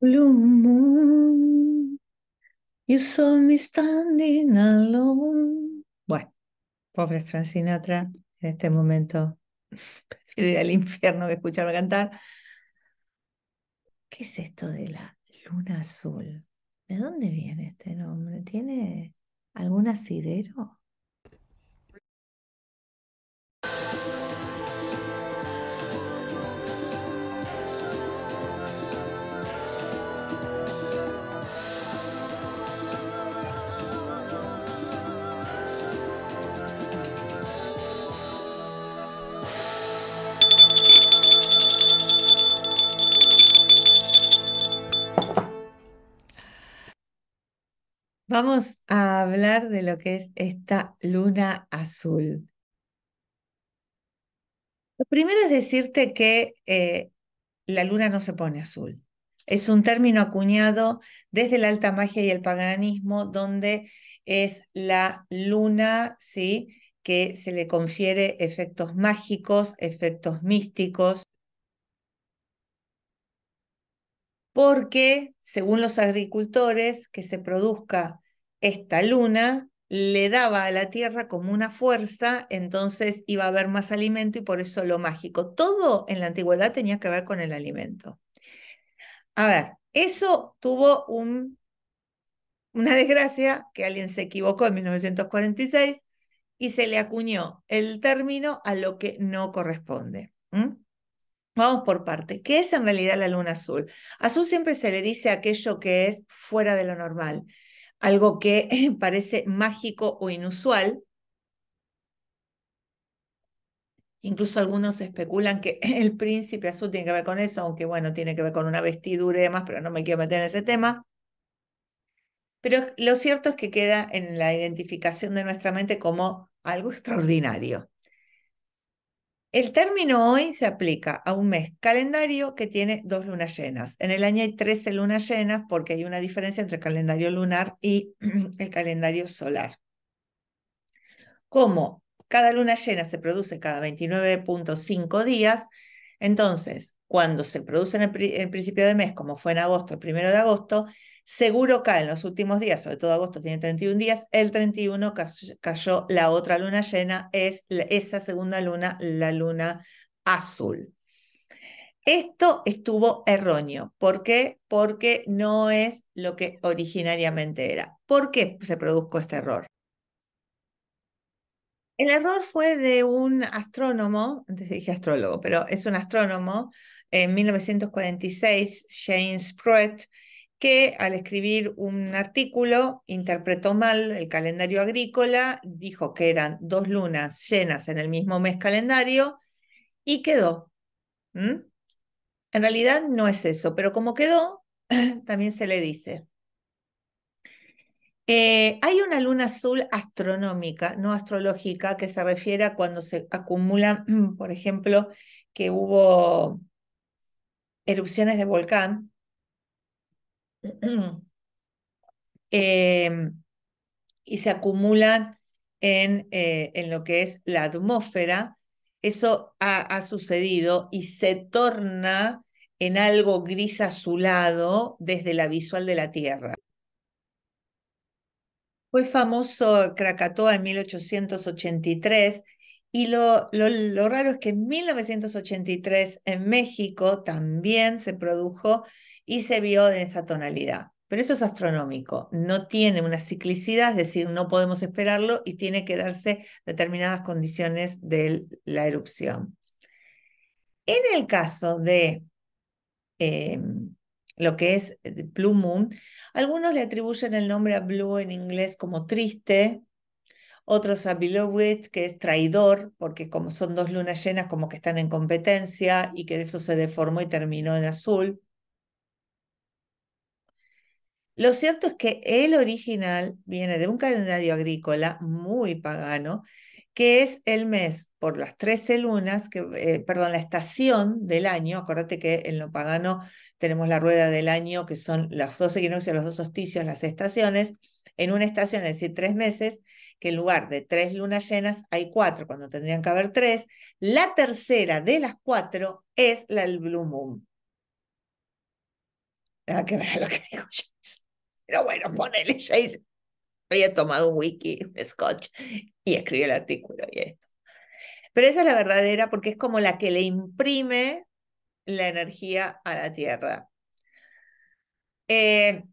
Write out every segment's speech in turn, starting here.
Blue moon, you saw me standing alone. Bueno, pobre Francinatra, en este momento prefiero ir al infierno que escucharme cantar. ¿Qué es esto de la luna azul? ¿De dónde viene este nombre? ¿Tiene algún asidero? vamos a hablar de lo que es esta luna azul. Lo primero es decirte que eh, la luna no se pone azul. Es un término acuñado desde la alta magia y el paganismo, donde es la luna, ¿sí? que se le confiere efectos mágicos, efectos místicos, porque según los agricultores, que se produzca esta luna le daba a la tierra como una fuerza, entonces iba a haber más alimento y por eso lo mágico. Todo en la antigüedad tenía que ver con el alimento. A ver, eso tuvo un, una desgracia, que alguien se equivocó en 1946 y se le acuñó el término a lo que no corresponde. Vamos por parte. ¿Qué es en realidad la luna azul? Azul siempre se le dice aquello que es fuera de lo normal algo que parece mágico o inusual. Incluso algunos especulan que el príncipe azul tiene que ver con eso, aunque bueno, tiene que ver con una vestidura y demás, pero no me quiero meter en ese tema. Pero lo cierto es que queda en la identificación de nuestra mente como algo extraordinario. El término hoy se aplica a un mes calendario que tiene dos lunas llenas. En el año hay 13 lunas llenas porque hay una diferencia entre el calendario lunar y el calendario solar. Como cada luna llena se produce cada 29.5 días, entonces, cuando se produce en el, principio de mes, como fue en agosto, el primero de agosto, seguro que en los últimos días, sobre todo agosto tiene 31 días, el 31 cayó la otra luna llena, es esa segunda luna, la luna azul. Esto estuvo erróneo. ¿Por qué? Porque no es lo que originariamente era. ¿Por qué se produjo este error? El error fue de un astrónomo, antes dije astrólogo, pero es un astrónomo, en 1946, James Pruett que al escribir un artículo interpretó mal el calendario agrícola, dijo que eran dos lunas llenas en el mismo mes calendario y quedó. En realidad no es eso, pero como quedó, también se le dice. Eh, hay una luna azul astronómica, no astrológica, que se refiere a cuando se acumulan, por ejemplo, que hubo erupciones de volcán Em, y se acumulan en, eh, en, lo que es la atmósfera. Eso ha, sucedido y se torna en algo gris azulado desde la visual de la Tierra. Fue famoso Krakatoa en 1883 y lo, lo, lo, raro es que en 1983 en México también se produjo y se vio en esa tonalidad. Pero eso es astronómico, no tiene una ciclicidad, es decir, no podemos esperarlo y tiene que darse determinadas condiciones de la erupción. En el caso de eh, lo que es eh, Blue Moon, algunos le atribuyen el nombre a Blue en inglés como triste, otros a It, que es traidor, porque como son dos lunas llenas, como que están en competencia y que de eso se deformó y terminó en azul. Lo cierto es que el original viene de un calendario agrícola muy pagano, que es el mes por las 13 lunas, que, eh, perdón, la estación del año. acuérdate que en lo pagano tenemos la rueda del año, que son los dos equinoccios, los dos solsticios, las estaciones. En una estación, es decir, tres meses, que en lugar de tres lunas llenas hay cuatro, cuando tendrían que haber tres. La tercera de las cuatro es la del Blue Moon. que ver lo que digo yo. Pero bueno, ponele, ya hice. Había tomado un wiki, un scotch, y escribió el artículo Pero esa es la verdadera porque es como la que le imprime la energía a la Tierra. Eh,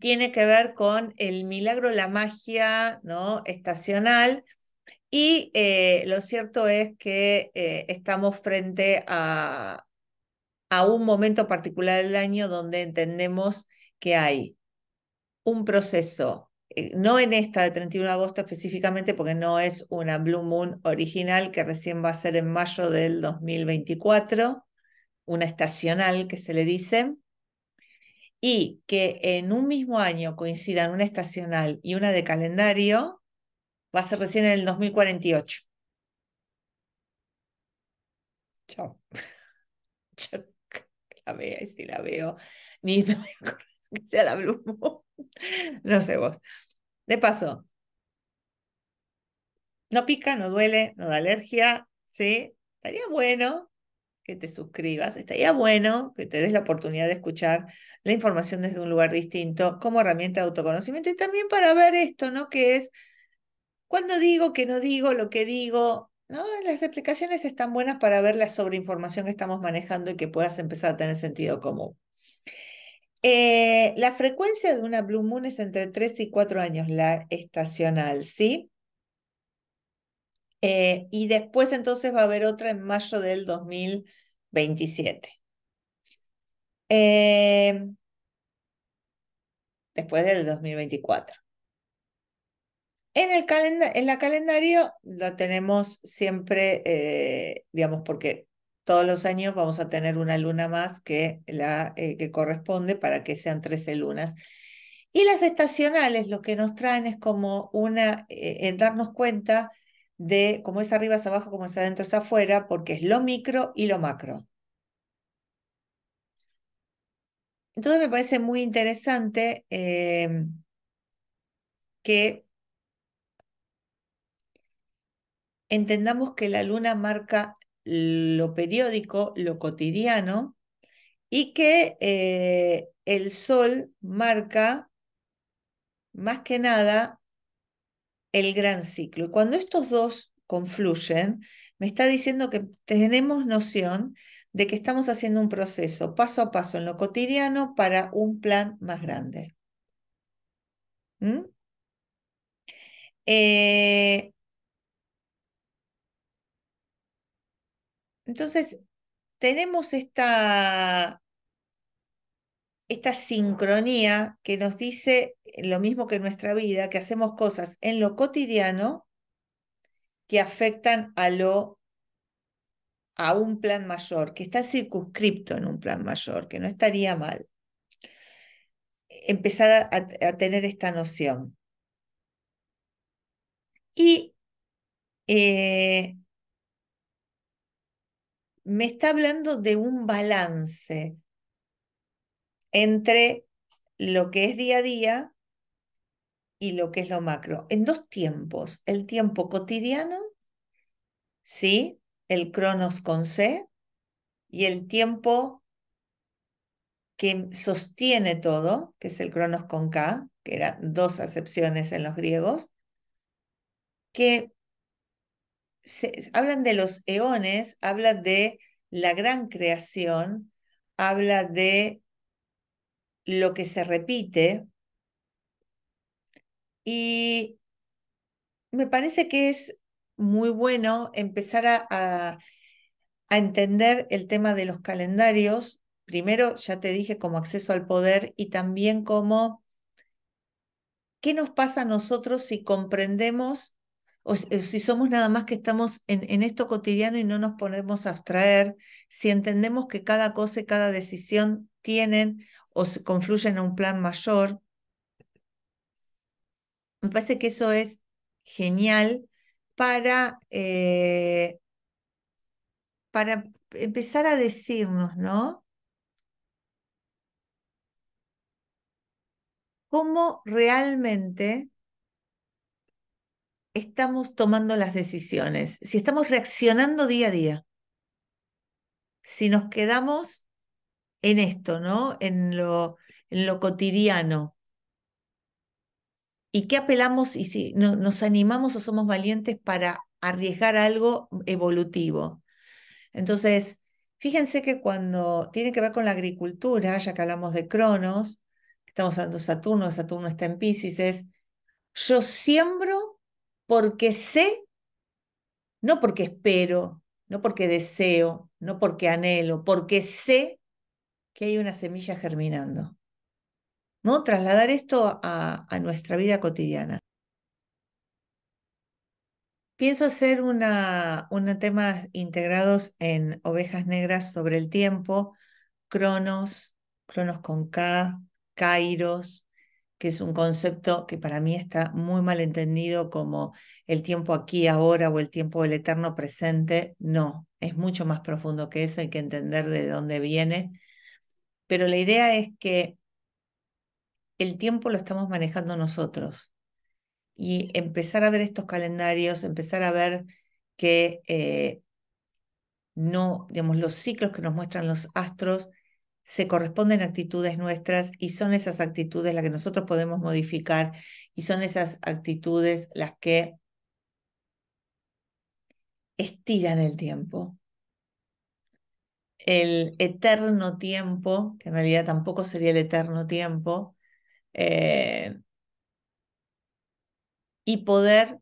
tiene que ver con el milagro, la magia ¿no? estacional. Y eh, lo cierto es que eh, estamos frente a, a un momento particular del año donde entendemos que hay un proceso, eh, no en esta de 31 de agosto específicamente, porque no es una Blue Moon original que recién va a ser en mayo del 2024, una estacional que se le dice, y que en un mismo año coincidan una estacional y una de calendario, va a ser recién en el 2048. Chao. la veo y si la veo, ni me sea la no sé vos. De paso, no pica, no duele, no da alergia, ¿sí? Estaría bueno que te suscribas, estaría bueno que te des la oportunidad de escuchar la información desde un lugar distinto como herramienta de autoconocimiento y también para ver esto, ¿no? Que es cuando digo, que no digo, lo que digo, ¿no? Las explicaciones están buenas para ver la sobreinformación que estamos manejando y que puedas empezar a tener sentido común. Eh, la frecuencia de una Blue Moon es entre 3 y 4 años, la estacional, ¿sí? Eh, y después entonces va a haber otra en mayo del 2027. Eh, después del 2024. En, el en la calendario la tenemos siempre, digamos, porque todos los años vamos a tener una luna más que la eh, que corresponde para que sean 13 lunas. Y las estacionales lo que nos traen es como una, eh, en darnos cuenta de cómo es arriba, es abajo, cómo es adentro, es afuera, porque es lo micro y lo macro. Entonces me parece muy interesante em, que entendamos que la luna marca lo periódico, lo cotidiano, y que eh, el sol marca más que nada el gran ciclo. Y cuando estos dos confluyen, me está diciendo que tenemos noción de que estamos haciendo un proceso paso a paso en lo cotidiano para un plan más grande. ¿Mm? Eh, Entonces, tenemos esta, esta sincronía que nos dice lo mismo que en nuestra vida, que hacemos cosas en lo cotidiano que afectan a lo a un plan mayor, que está circunscripto en un plan mayor, que no estaría mal. Empezar a, tener esta noción. Y eh, me está hablando de un balance entre lo que es día a día y lo que es lo macro, en dos tiempos, el tiempo cotidiano, ¿sí? El cronos con C, y el tiempo que sostiene todo, que es el cronos con K, que eran dos acepciones en los griegos, que hablan de los eones, hablan de la gran creación, habla de lo que se repite y me parece que es muy bueno empezar a, a, entender el tema de los calendarios, primero ya te dije como acceso al poder y también como qué nos pasa a nosotros si comprendemos o, si somos nada más que estamos en, esto cotidiano y no nos ponemos a abstraer, si entendemos que cada cosa y cada decisión tienen o confluyen a un plan mayor, me parece que eso es genial para, eh, para empezar a decirnos, ¿no? ¿Cómo realmente estamos tomando las decisiones, si estamos reaccionando día a día, si nos quedamos en esto, ¿no? En lo, en lo cotidiano. ¿Y qué apelamos y si nos animamos o somos valientes para arriesgar algo evolutivo? Entonces, fíjense que cuando tiene que ver con la agricultura, ya que hablamos de Cronos, estamos hablando de Saturno, Saturno está en Pisces, yo siembro porque sé, no porque espero, no porque deseo, no porque anhelo, porque sé que hay una semilla germinando. ¿No? Trasladar esto a, nuestra vida cotidiana. Pienso hacer una, un tema integrados en Ovejas Negras sobre el tiempo, Cronos, Cronos con K, Kairos, que es un concepto que para mí está muy mal entendido como el tiempo aquí, ahora o el tiempo del eterno presente. No, es mucho más profundo que eso, hay que entender de dónde viene. Pero la idea es que el tiempo lo estamos manejando nosotros y empezar a ver estos calendarios, empezar a ver que eh, no, digamos, los ciclos que nos muestran los astros se corresponden actitudes nuestras y son esas actitudes las que nosotros podemos modificar y son esas actitudes las que estiran el tiempo. El eterno tiempo, que en realidad tampoco sería el eterno tiempo, eh, y poder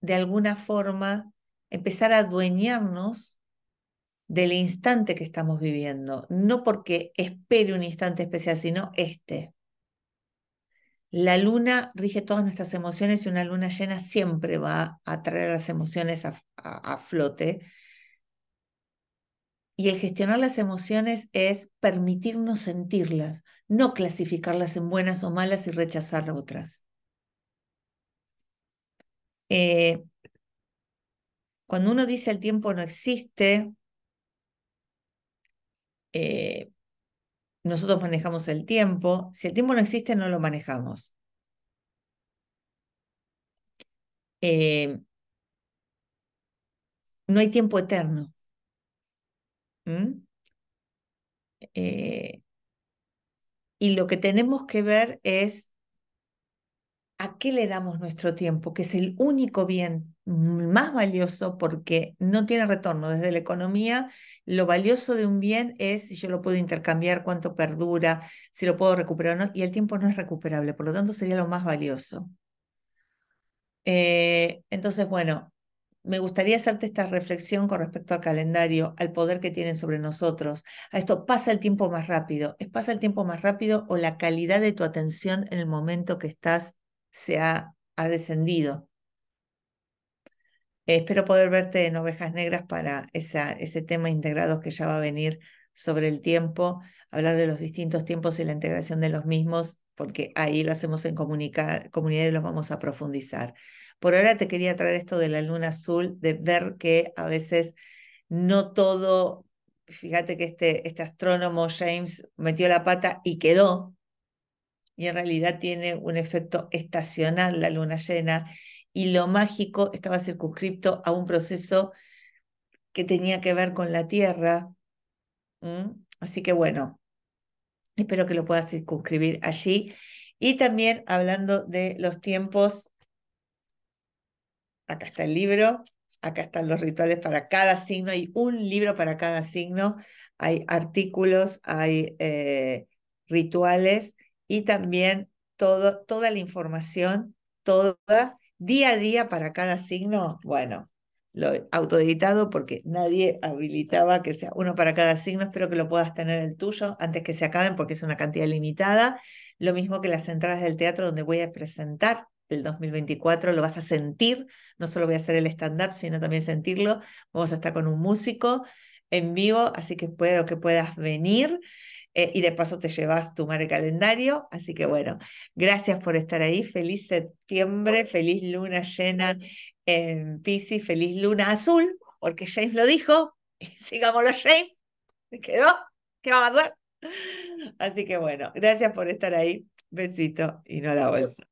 de alguna forma empezar a adueñarnos del instante que estamos viviendo, no porque espere un instante especial, sino este. La luna rige todas nuestras emociones y una luna llena siempre va a traer las emociones a, flote. Y el gestionar las emociones es permitirnos sentirlas, no clasificarlas en buenas o malas y rechazar otras. Eh, cuando uno dice el tiempo no existe, eh, nosotros manejamos el tiempo. Si el tiempo no existe, no lo manejamos. Eh, no hay tiempo eterno. ¿Mm? Eh, y lo que tenemos que ver es a qué le damos nuestro tiempo, que es el único bien más valioso porque no tiene retorno. Desde la economía, lo valioso de un bien es si yo lo puedo intercambiar, cuánto perdura, si lo puedo recuperar o no, y el tiempo no es recuperable, por lo tanto sería lo más valioso. Eh, entonces, bueno, me gustaría hacerte esta reflexión con respecto al calendario, al poder que tienen sobre nosotros. A esto pasa el tiempo más rápido. ¿Es pasa el tiempo más rápido o la calidad de tu atención en el momento que estás se ha descendido? espero poder verte en Ovejas Negras para ese tema integrado que ya va a venir sobre el tiempo, hablar de los distintos tiempos y la integración de los mismos, porque ahí lo hacemos en comunidad y lo vamos a profundizar. Por ahora te quería traer esto de la luna azul, de ver que a veces no todo, fíjate que este, este astrónomo James metió la pata y quedó, y en realidad tiene un efecto estacional la luna llena y lo mágico estaba circunscripto a un proceso que tenía que ver con la tierra. Así que bueno, espero que lo pueda circunscribir allí. Y también hablando de los tiempos, acá está el libro, acá están los rituales para cada signo, hay un libro para cada signo, hay artículos, hay eh, rituales y también todo, toda la información, toda día a día para cada signo, bueno, lo he autoeditado porque nadie habilitaba que sea uno para cada signo, espero que lo puedas tener el tuyo antes que se acaben porque es una cantidad limitada, lo mismo que las entradas del teatro donde voy a presentar el 2024, lo vas a sentir, no solo voy a hacer el stand-up, sino también sentirlo, vamos a estar con un músico en vivo, así que puedo que puedas venir. Eh, y de paso te llevas tu mar calendario. Así que bueno, gracias por estar ahí. Feliz septiembre, feliz luna llena en Pisces, feliz luna azul, porque James lo dijo. Sigámoslo, James. ¿Me quedó? ¿Qué vamos a hacer? Así que bueno, gracias por estar ahí. Besito y no la bolsa.